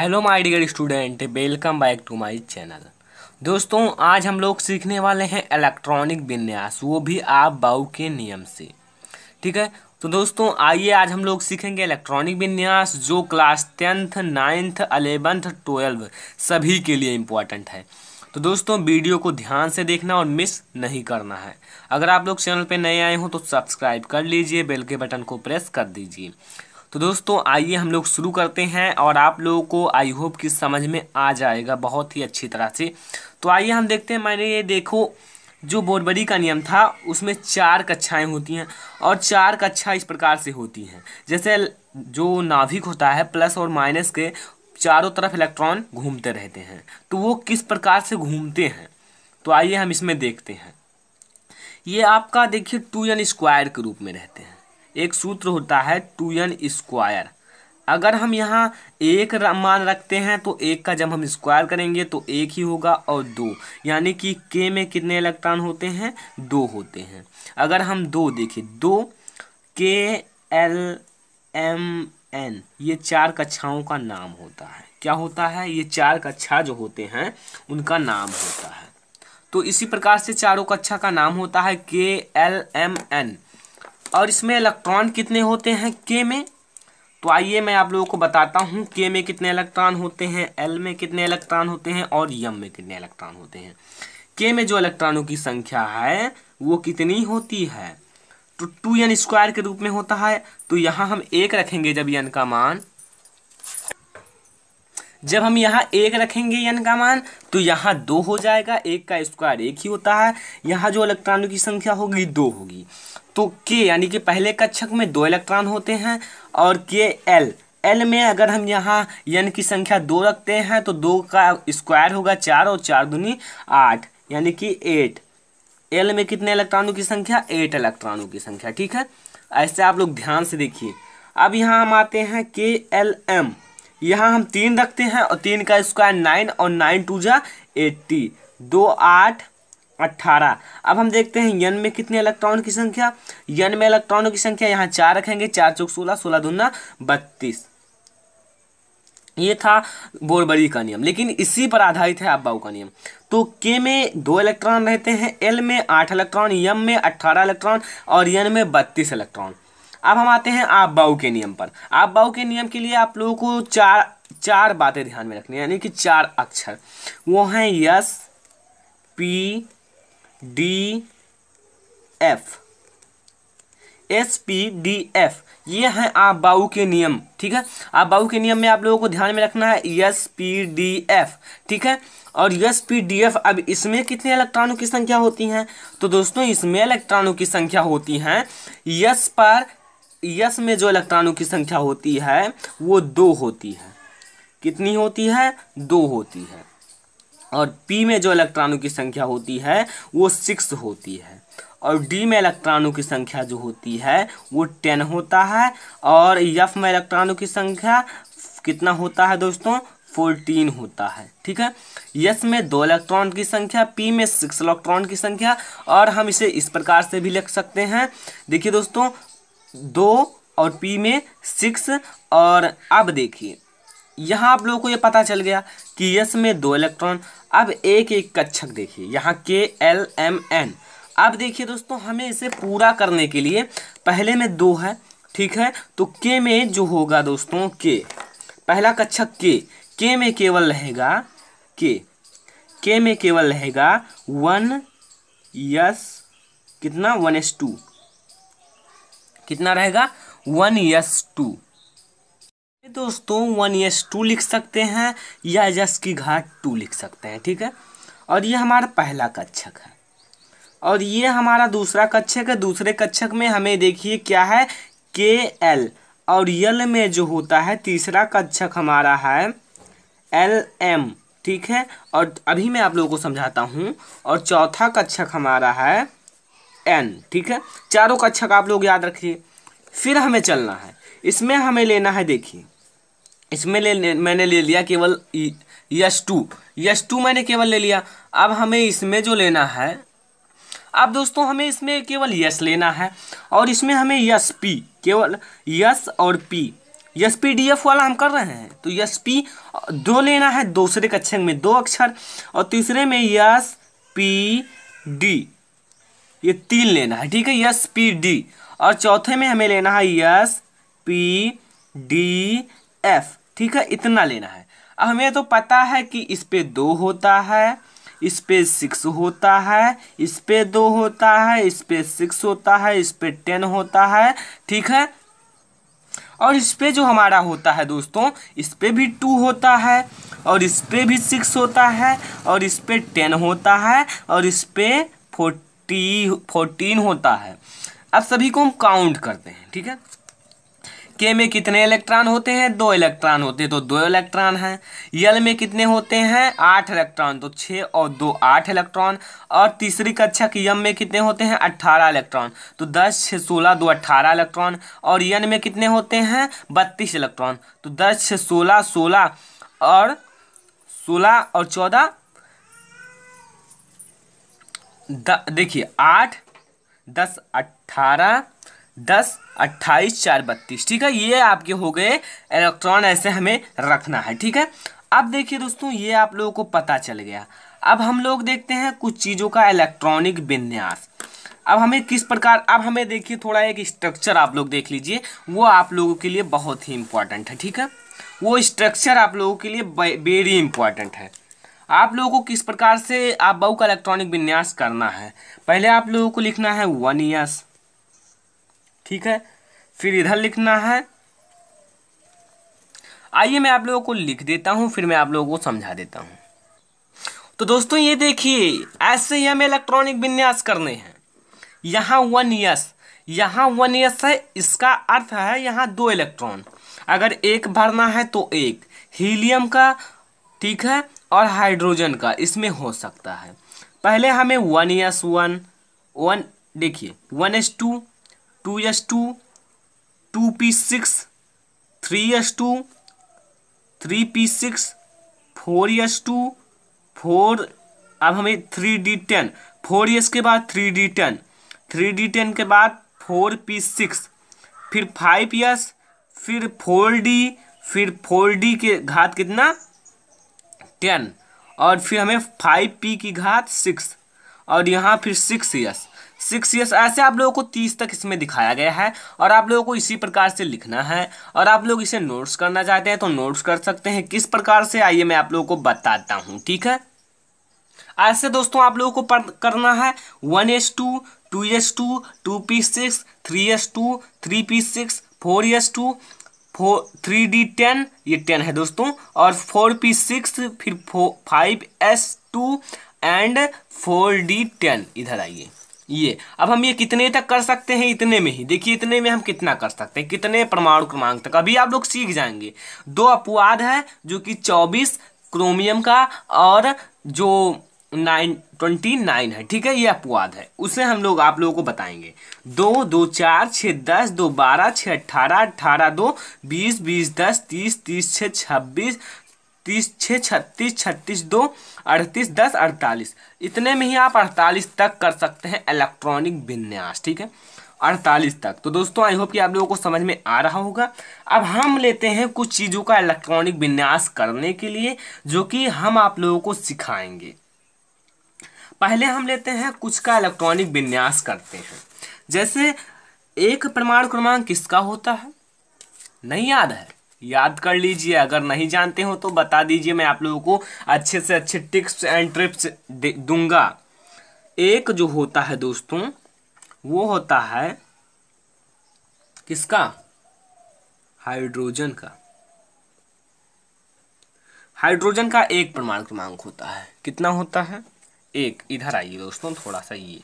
hello my dear student welcome back to my channel दोस्तों आज हम लोग सीखने वाले हैं इलेक्ट्रॉनिक विन्यास वो भी आप बाऊ के नियम से ठीक है तो दोस्तों आइए आज हम लोग सीखेंगे इलेक्ट्रॉनिक विन्यास जो class tenth ninth eleventh twelve सभी के लिए इम्पॉर्टेंट है तो दोस्तों वीडियो को ध्यान से देखना और मिस नहीं करना है अगर आप लोग चैनल पर नए आए हों तो सब्सक्राइब कर लीजिए बेल के बटन को प्रेस कर दीजिए तो दोस्तों आइए हम लोग शुरू करते हैं और आप लोगों को आई होप कि समझ में आ जाएगा बहुत ही अच्छी तरह से तो आइए हम देखते हैं मैंने ये देखो जो बोरबरी का नियम था उसमें चार कक्षाएं होती हैं और चार कक्षा इस प्रकार से होती हैं जैसे जो नाभिक होता है प्लस और माइनस के चारों तरफ इलेक्ट्रॉन घूमते रहते हैं तो वो किस प्रकार से घूमते हैं तो आइए हम इसमें देखते हैं ये आपका देखिए टू एन स्क्वायर के रूप में रहते हैं एक सूत्र होता है टू एन स्क्वायर अगर हम यहाँ एक मान रखते हैं तो एक का जब हम स्क्वायर करेंगे तो एक ही होगा और दो यानी कि के में कितने इलेक्ट्रॉन होते हैं दो होते हैं अगर हम दो देखें दो के एल एम एन ये चार कक्षाओं का नाम होता है क्या होता है ये चार कक्षा जो होते हैं उनका नाम होता है तो इसी प्रकार से चारों कक्षा का नाम होता है के एल एम एन और इसमें इलेक्ट्रॉन कितने होते हैं के में तो आइए मैं आप लोगों को बताता हूँ के में कितने इलेक्ट्रॉन होते हैं एल में कितने इलेक्ट्रॉन होते हैं और यम में कितने इलेक्ट्रॉन होते हैं के में जो इलेक्ट्रॉनों की संख्या है वो कितनी होती है तो टू एन स्क्वायर के रूप में होता है तो यहाँ हम एक रखेंगे जब यन का मान जब हम यहाँ एक रखेंगे एन का मान तो यहाँ दो हो जाएगा एक का स्क्वायर एक ही होता है यहाँ जो इलेक्ट्रॉनों की संख्या होगी दो होगी तो के यानी कि पहले कक्षक में दो इलेक्ट्रॉन होते हैं और के एल एल में अगर हम यहाँ यन की संख्या दो रखते हैं तो दो का स्क्वायर होगा चार और चार दुनी आठ यानी कि एट एल में कितने इलेक्ट्रॉनों की संख्या एट इलेक्ट्रॉनों की संख्या ठीक है ऐसे आप लोग ध्यान से देखिए अब यहाँ हम आते हैं के एल एम यहाँ हम तीन रखते हैं और तीन का स्क्वायर नाइन और नाइन टू जा एट्टी दो आठ अट्ठारह अब हम देखते हैं यन में कितने इलेक्ट्रॉन की संख्या यन में इलेक्ट्रॉनों की संख्या यहाँ चार रखेंगे चार चौक सोलह सोलह दूना बत्तीस ये था बोरबरी का नियम लेकिन इसी पर आधारित है अब्बाऊ का नियम तो के में दो इलेक्ट्रॉन रहते हैं एल में आठ इलेक्ट्रॉन यम में अट्ठारह इलेक्ट्रॉन और यन में बत्तीस इलेक्ट्रॉन अब हम आते हैं आबबाऊ के नियम पर आबबाऊ के नियम के लिए आप लोगों को चार चार बातें ध्यान में रखनी है यानी कि चार अक्षर वो हैं S P D F S P D F ये है आबाऊ के नियम ठीक है आबाऊ के नियम में आप लोगों को ध्यान में रखना है एस पी डी एफ ठीक है और एस पी डी एफ अब इसमें कितने इलेक्ट्रॉनों की संख्या होती हैं तो दोस्तों इसमें इलेक्ट्रॉनों की संख्या होती हैं यस पर यस में जो इलेक्ट्रॉनों की संख्या होती है वो दो होती है कितनी होती है दो होती है और पी में जो इलेक्ट्रॉनों की संख्या होती है वो सिक्स होती है और डी में इलेक्ट्रॉनों की संख्या जो होती है वो टेन होता है और यफ में इलेक्ट्रॉनों की संख्या कितना होता है दोस्तों फोर्टीन होता है ठीक है यस में दो इलेक्ट्रॉन की संख्या पी में सिक्स इलेक्ट्रॉन की संख्या और हम इसे इस प्रकार से भी लिख सकते हैं देखिए दोस्तों दो और पी में सिक्स और अब देखिए यहाँ आप लोगों को ये पता चल गया कि यस में दो इलेक्ट्रॉन अब एक एक कक्षक देखिए यहाँ के एल एम एन अब देखिए दोस्तों हमें इसे पूरा करने के लिए पहले में दो है ठीक है तो के में जो होगा दोस्तों के पहला कक्षक के के में केवल रहेगा के के में केवल रहेगा वन यस कितना वन एस टू कितना रहेगा वन यस टू दोस्तों वन एस टू लिख सकते हैं या यश की घाट टू लिख सकते हैं ठीक है और ये हमारा पहला कक्षक है और ये हमारा दूसरा कक्षक है दूसरे कक्षक में हमें देखिए क्या है के एल और यल में जो होता है तीसरा कक्षक हमारा है एल एम ठीक है और अभी मैं आप लोगों को समझाता हूँ और चौथा कक्षक हमारा है एन ठीक है चारों कक्षक आप लोग याद रखिए फिर हमें चलना है इसमें हमें लेना है देखिए इसमें ले मैंने ले लिया केवल यस टू यस टू मैंने केवल ले लिया अब हमें इसमें जो लेना है अब दोस्तों हमें इसमें केवल यस लेना है और इसमें हमें यस पी केवल यस और P S P D F वाला हम कर रहे हैं तो यस पी दो लेना है दूसरे अक्षर में दो अक्षर और तीसरे में यस पी डी ये तीन लेना है ठीक है यस पी डी और चौथे में हमें लेना है यस पी डी एफ ठीक है इतना लेना है हमें तो पता है कि इस पे दो होता है इस पे सिक्स होता है इस पे दो होता है इस पे सिक्स होता है इस पे टेन होता है ठीक है और इस पे जो हमारा होता है दोस्तों इस पे भी टू होता है और इस पे भी सिक्स होता है और इस पे टेन होता है और इस पे फोर्टी फोर्टीन होता है अब सभी को हम काउंट करते हैं ठीक है के में कितने इलेक्ट्रॉन होते हैं दो इलेक्ट्रॉन होते हैं तो दो इलेक्ट्रॉन हैं यल में कितने होते हैं आठ इलेक्ट्रॉन तो छः और दो आठ इलेक्ट्रॉन और तीसरी कक्षा की यम में कितने होते हैं अट्ठारह इलेक्ट्रॉन तो दस छः सोलह दो अट्ठारह इलेक्ट्रॉन और यन में कितने होते हैं बत्तीस इलेक्ट्रॉन तो दस छः सोलह सोलह और सोलह और चौदह देखिए आठ दस अट्ठारह दस अट्ठाईस चार बत्तीस ठीक है ये आपके हो गए इलेक्ट्रॉन ऐसे हमें रखना है ठीक है अब देखिए दोस्तों ये आप लोगों को पता चल गया अब हम लोग देखते हैं कुछ चीज़ों का इलेक्ट्रॉनिक विन्यास अब हमें किस प्रकार अब हमें देखिए थोड़ा एक स्ट्रक्चर आप लोग देख लीजिए वो आप लोगों के लिए बहुत ही इम्पॉर्टेंट है ठीक है वो स्ट्रक्चर आप लोगों के लिए वेरी इंपॉर्टेंट है आप लोगों को किस प्रकार से आप बहु का इलेक्ट्रॉनिक विन्यास करना है पहले आप लोगों को लिखना है वन ईयर्स ठीक है फिर इधर लिखना है आइए मैं आप लोगों को लिख देता हूँ फिर मैं आप लोगों को समझा देता हूँ तो दोस्तों ये देखिए ऐसे ही हमें इलेक्ट्रॉनिक विन्यास करने हैं यहाँ वन यस यहाँ वन यस है इसका अर्थ है यहाँ दो इलेक्ट्रॉन अगर एक भरना है तो एक हीलियम का ठीक है और हाइड्रोजन का इसमें हो सकता है पहले हमें वन यस वन वन देखिए one S two two S two two P six three S two three P six four S two four अब हमें three D ten four S के बाद three D ten three D ten के बाद four P six फिर five S फिर four D फिर four D के घात कितना टेन और फिर हमें फाइव पी की घात सिक्स और यहाँ फिर सिक्स एस सिक्स ईयर्स ऐसे आप लोगों को तीस तक इसमें दिखाया गया है और आप लोगों को इसी प्रकार से लिखना है और आप लोग इसे नोट्स करना चाहते हैं तो नोट्स कर सकते हैं किस प्रकार से आइए मैं आप लोगों को बताता हूँ ठीक है ऐसे दोस्तों आप लोगों को पढ़ करना है one S two two S two two P six three S two three P six four S two four three D ten ये टेन है दोस्तों और फोर पी सिक्स फिर four five S two and four D ten इधर आइए ये अब हम ये कितने तक कर सकते हैं इतने में ही देखिए इतने में हम कितना कर सकते हैं कितने परमाणु क्रमांक तक अभी आप लोग सीख जाएंगे दो अपवाद है जो कि चौबीस क्रोमियम का और जो नाइन ट्वेंटी नाइन है ठीक है ये अपवाद है उसे हम लोग आप लोगों को बताएंगे दो दो चार छः दस दो बारह छः अट्ठारह अट्ठारह दो बीस बीस दस तीस तीस छः छब्बीस तीस छः छत्तीस छत्तीस दो अड़तीस दस अड़तालीस इतने में ही आप अड़तालीस तक कर सकते हैं इलेक्ट्रॉनिक विन्यास ठीक है अड़तालीस तक तो दोस्तों आई होप कि आप लोगों को समझ में आ रहा होगा अब हम लेते हैं कुछ चीज़ों का इलेक्ट्रॉनिक विन्यास करने के लिए जो कि हम आप लोगों को सिखाएंगे पहले हम लेते हैं कुछ का इलेक्ट्रॉनिक विन्यास करते हैं जैसे एक प्रमाण क्रमांक किसका होता है नहीं याद है याद कर लीजिए अगर नहीं जानते हो तो बता दीजिए मैं आप लोगों को अच्छे से अच्छे टिप्स एंड ट्रिप्स दूंगा एक जो होता है दोस्तों वो होता है किसका हाइड्रोजन का हाइड्रोजन का एक परमाणु क्रमांक होता है कितना होता है एक इधर आइए दोस्तों थोड़ा सा ये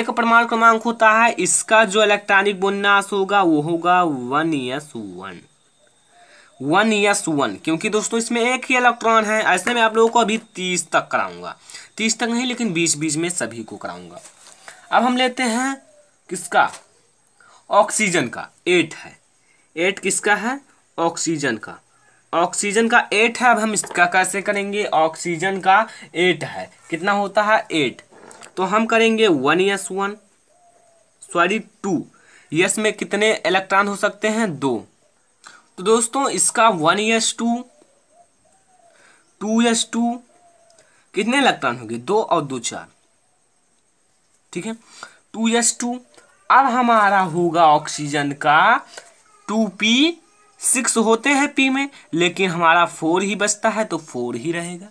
एक परमाणु क्रमांक होता है इसका जो इलेक्ट्रॉनिक बोन्यास होगा वो होगा one S one one S one क्योंकि दोस्तों इसमें एक ही इलेक्ट्रॉन है ऐसे में आप लोगों को अभी तीस तक कराऊंगा तीस तक नहीं लेकिन बीस बीस में सभी को कराऊंगा अब हम लेते हैं किसका ऑक्सीजन का एट है एट किसका है ऑक्सीजन का ऑक्सीजन का एट है अब हम इसका कैसे करेंगे ऑक्सीजन का एट है कितना होता है एट तो हम करेंगे one S one sorry two S में कितने इलेक्ट्रॉन हो सकते हैं दो तो दोस्तों इसका one S two two S two कितने इलेक्ट्रॉन होंगे दो और दो चार ठीक है टू एस टू अब हमारा होगा ऑक्सीजन का टू पी सिक्स होते हैं पी में लेकिन हमारा फोर ही बचता है तो फोर ही रहेगा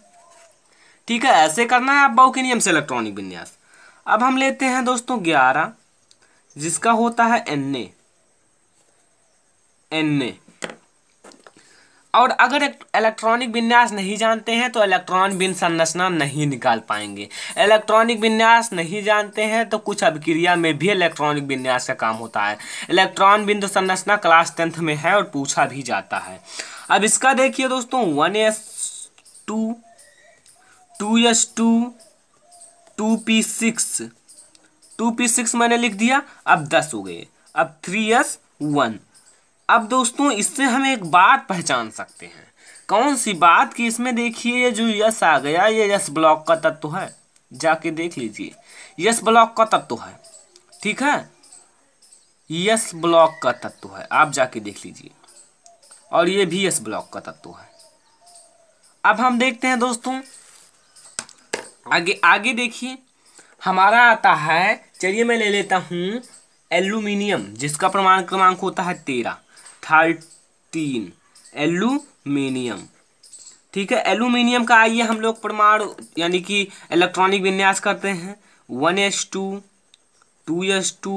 ठीक है ऐसे करना है आप बाउ के नियम से इलेक्ट्रॉनिक विन्यास अब हम लेते हैं दोस्तों ग्यारह जिसका होता है एन ए एन ए और अगर इलेक्ट्रॉनिक विन्यास नहीं जानते हैं तो इलेक्ट्रॉन बिन संरचना नहीं निकाल पाएंगे इलेक्ट्रॉनिक विन्यास नहीं जानते हैं तो कुछ अभिक्रिया में भी इलेक्ट्रॉनिक विन्यास का काम होता है इलेक्ट्रॉन बिंदु संरचना क्लास टेंथ में है और पूछा भी जाता है अब इसका देखिए दोस्तों one S two two S two two P six two P six मैंने लिख दिया अब दस हो गए अब थ्री एस वन अब दोस्तों इससे हम एक बात पहचान सकते हैं कौन सी बात कि इसमें देखिए ये जो यस आ गया ये यस ब्लॉक का तत्व है जाके देख लीजिए यस ब्लॉक का तत्व है ठीक है यस ब्लॉक का तत्व है आप जाके देख लीजिए और ये भी यस ब्लॉक का तत्व है अब हम देखते हैं दोस्तों आगे आगे देखिए हमारा आता है चलिए मैं ले लेता हूँ एल्यूमिनियम जिसका प्रमाण क्रमांक होता है तेरह थर्टीन एल्यूमिनियम ठीक है एल्यूमिनियम का आइए हम लोग परमाणु यानी कि इलेक्ट्रॉनिक विन्यास करते हैं one S two two S two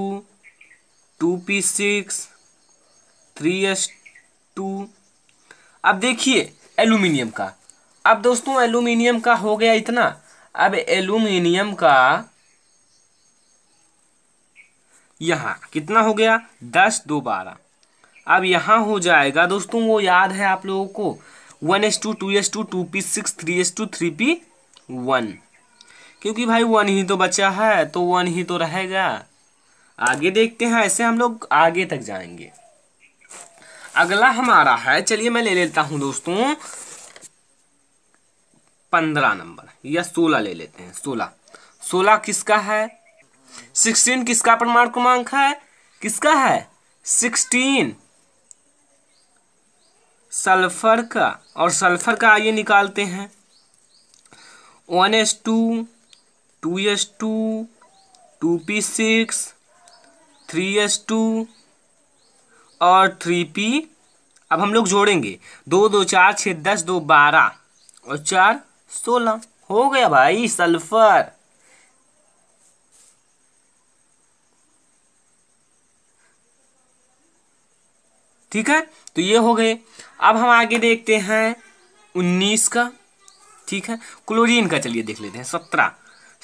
two P six three S two अब देखिए एल्यूमिनियम का अब दोस्तों एल्यूमिनियम का हो गया इतना अब एल्यूमिनियम का यहाँ कितना हो गया दस दो बारह अब यहाँ हो जाएगा दोस्तों वो याद है आप लोगों को one S two two S two two P six three S two three P one क्योंकि भाई वन ही तो बचा है तो वन ही तो रहेगा आगे देखते हैं ऐसे हम लोग आगे तक जाएंगे अगला हमारा है चलिए मैं ले लेता हूँ दोस्तों पंद्रह नंबर या सोलह ले लेते हैं सोलह सोलह किसका है सिक्सटीन किसका परमाणु क्रमांक है किसका है सिक्सटीन सल्फर का और सल्फर का आइए निकालते हैं one S two two S two two P six three S two और थ्री पी अब हम लोग जोड़ेंगे दो दो चार छः दस दो बारह और चार सोलह हो गया भाई सल्फर ठीक है तो ये हो गए अब हम आगे देखते हैं उन्नीस का ठीक है क्लोरीन का चलिए देख लेते हैं सत्रह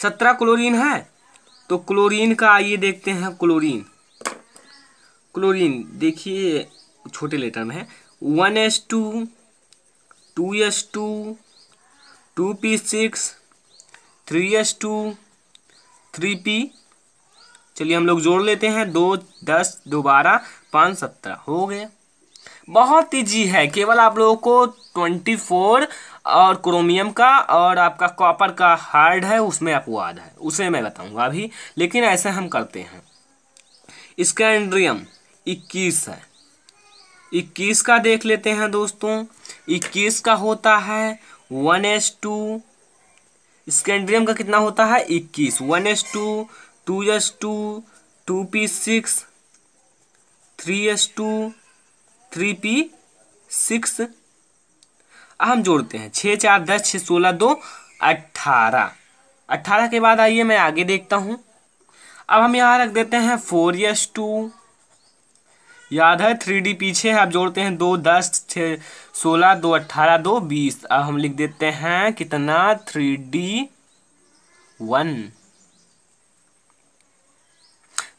सत्रह क्लोरीन है तो क्लोरीन का आइए देखते हैं क्लोरीन क्लोरीन देखिए छोटे लेटर में है one S two two S two two P six three S two three P चलिए हम लोग जोड़ लेते हैं दो दस दो बारह पाँच सत्रह हो गया बहुत ईजी है केवल आप लोगों को ट्वेंटी फोर और क्रोमियम का और आपका कॉपर का हार्ड है उसमें अपवाद है उसे मैं बताऊंगा अभी लेकिन ऐसे हम करते हैं स्कैंड्रियम इक्कीस है इक्कीस का देख लेते हैं दोस्तों इक्कीस का होता है वन एस टू स्कैंड्रियम का कितना होता है इक्कीस one S two two S two two P six three S two three P six हम जोड़ते हैं छः चार दस छः सोलह दो अट्ठारह अट्ठारह के बाद आइए मैं आगे देखता हूँ अब हम यहाँ रख देते हैं फोर यस टू याद है थ्री डी पीछे है अब जोड़ते हैं दो दस छः सोलह दो अट्ठारह दो बीस अब हम लिख देते हैं कितना three D one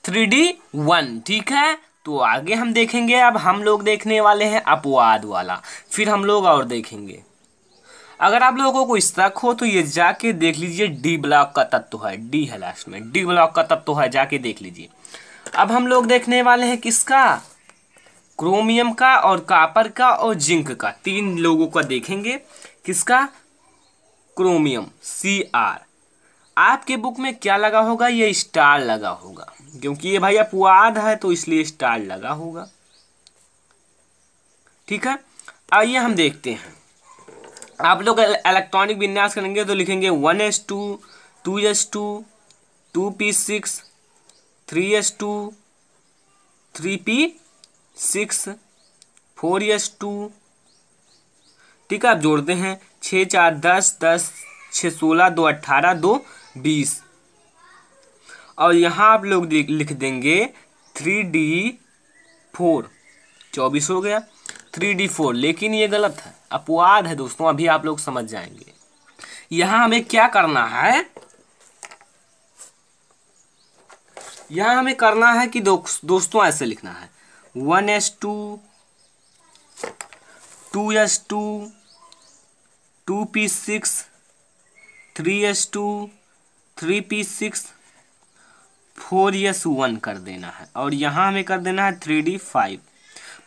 three D one ठीक है तो आगे हम देखेंगे अब हम लोग देखने वाले हैं अपवाद वाला फिर हम लोग और देखेंगे अगर आप लोगों को शक हो तो ये जाके देख लीजिए डी ब्लॉक का तत्व है डी है लास्ट में डी ब्लॉक का तत्व है जाके देख लीजिए अब हम लोग देखने वाले हैं किसका क्रोमियम का और कापर का और जिंक का तीन लोगों का देखेंगे किसका क्रोमियम सी आर आपके बुक में क्या लगा होगा ये स्टार लगा होगा क्योंकि ये भाई अपवाद है तो इसलिए स्टार लगा होगा ठीक है आइए हम देखते हैं आप लोग इलेक्ट्रॉनिक विन्यास करेंगे तो लिखेंगे one S two two S two two P six three S two three P six four S two ठीक है आप जोड़ते हैं छः चार दस दस छः सोलह दो अट्ठारह दो बीस और यहाँ आप लोग लिख देंगे थ्री डी फोर चौबीस हो गया थ्री डी फोर लेकिन ये गलत है अपवाद है दोस्तों अभी आप लोग समझ जाएंगे यहाँ हमें क्या करना है यहाँ हमें करना है कि दो, दोस्तों ऐसे लिखना है one S two two S two two P six three S two three P six four S one कर देना है और यहाँ हमें कर देना है three D five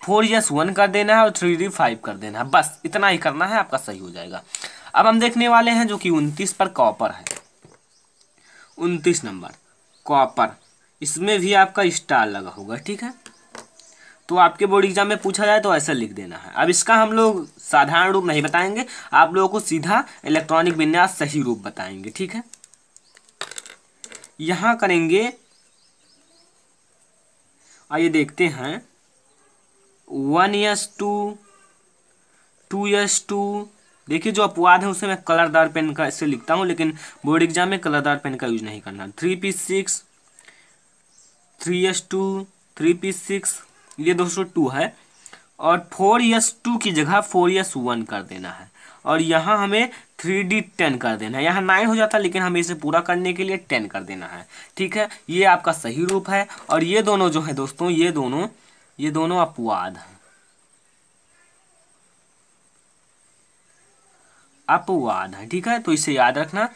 four S one कर देना है और थ्री डी फाइव कर देना है बस इतना ही करना है आपका सही हो जाएगा अब हम देखने वाले हैं जो कि उनतीस पर कॉपर है उनतीस नंबर कॉपर इसमें भी आपका स्टार लगा होगा ठीक है तो आपके बोर्ड एग्जाम में पूछा जाए तो ऐसा लिख देना है अब इसका हम लोग साधारण रूप नहीं बताएंगे आप लोगों को सीधा इलेक्ट्रॉनिक विन्यास सही रूप बताएंगे ठीक है यहाँ करेंगे आइए देखते हैं one S two two S two देखिए जो अपवाद है उसे मैं कलरदार पेन का इससे लिखता हूँ लेकिन बोर्ड एग्जाम में कलरदार पेन का यूज नहीं करना three P six three S two three P six ये दोस्तों टू है और फोर एस टू की जगह फोर एस वन कर देना है और यहाँ हमें थ्री डी टेन कर देना है यहाँ नाइन हो जाता है लेकिन हमें इसे पूरा करने के लिए टेन कर देना है ठीक है ये आपका सही रूप है और ये दोनों जो है दोस्तों ये दोनों ये दोनों अपवाद हैं अपवाद है ठीक है तो इसे याद रखना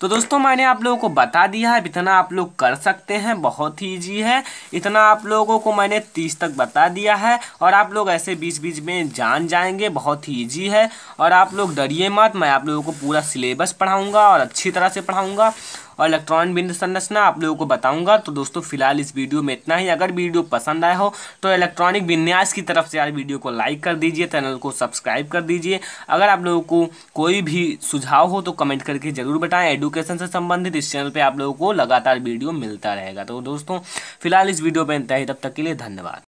तो दोस्तों मैंने आप लोगों को बता दिया है इतना आप लोग कर सकते हैं बहुत ही ईजी है इतना आप लोगों को मैंने तीस तक बता दिया है और आप लोग ऐसे बीच बीच में जान जाएंगे बहुत ही ईजी है और आप लोग डरिए मत मैं आप लोगों को पूरा सिलेबस पढ़ाऊँगा और अच्छी तरह से पढ़ाऊँगा और इलेक्ट्रॉनिक बिंद संरचना आप लोगों को बताऊंगा तो दोस्तों फिलहाल इस वीडियो में इतना ही अगर वीडियो पसंद आया हो तो इलेक्ट्रॉनिक विन्यास की तरफ से यार वीडियो को लाइक कर दीजिए चैनल को सब्सक्राइब कर दीजिए अगर आप लोगों को कोई भी सुझाव हो तो कमेंट करके ज़रूर बताएं एजुकेशन से संबंधित इस चैनल पर आप लोगों को लगातार वीडियो मिलता रहेगा तो दोस्तों फिलहाल इस वीडियो पर इतना ही तब तक के लिए धन्यवाद